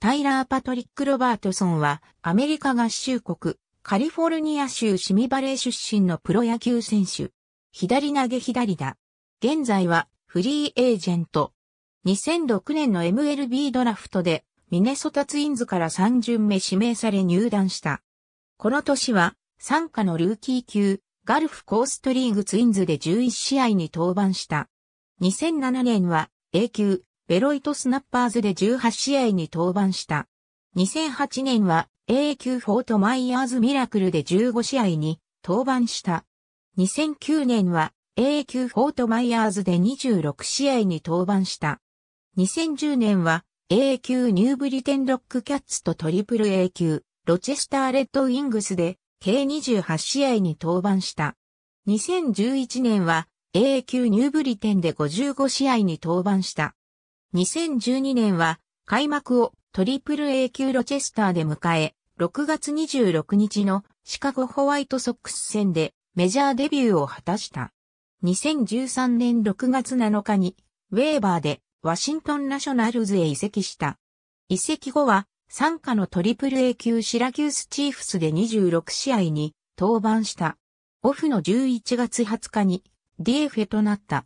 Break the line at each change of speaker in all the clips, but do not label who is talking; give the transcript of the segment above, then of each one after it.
タイラー・パトリック・ロバートソンは、アメリカ合衆国、カリフォルニア州シミバレー出身のプロ野球選手。左投げ左打。現在は、フリーエージェント。2006年の MLB ドラフトで、ミネソタツインズから3巡目指名され入団した。この年は、参加のルーキー級、ガルフコーストリーグツインズで11試合に登板した。2007年は、A 級、ベロイトスナッパーズで18試合に登板した。2008年は A 級フォートマイヤーズミラクルで15試合に登板した。2009年は A 級フォートマイヤーズで26試合に登板した。2010年は A 級ニューブリテンロックキャッツとトリプル A 級ロチェスターレッドウィングスで計28試合に登板した。2011年は A 級ニューブリテンで55試合に登板した。2012年は開幕をトリプル A 級ロチェスターで迎え、6月26日のシカゴホワイトソックス戦でメジャーデビューを果たした。2013年6月7日にウェーバーでワシントンナショナルズへ移籍した。移籍後は参加のトリプル A 級シラキュースチーフスで26試合に登板した。オフの11月20日に DF となった。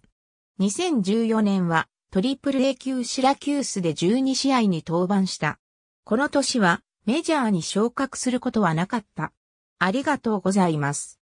2014年はトリプル A 級シラキュースで12試合に登板した。この年はメジャーに昇格することはなかった。ありがとうございます。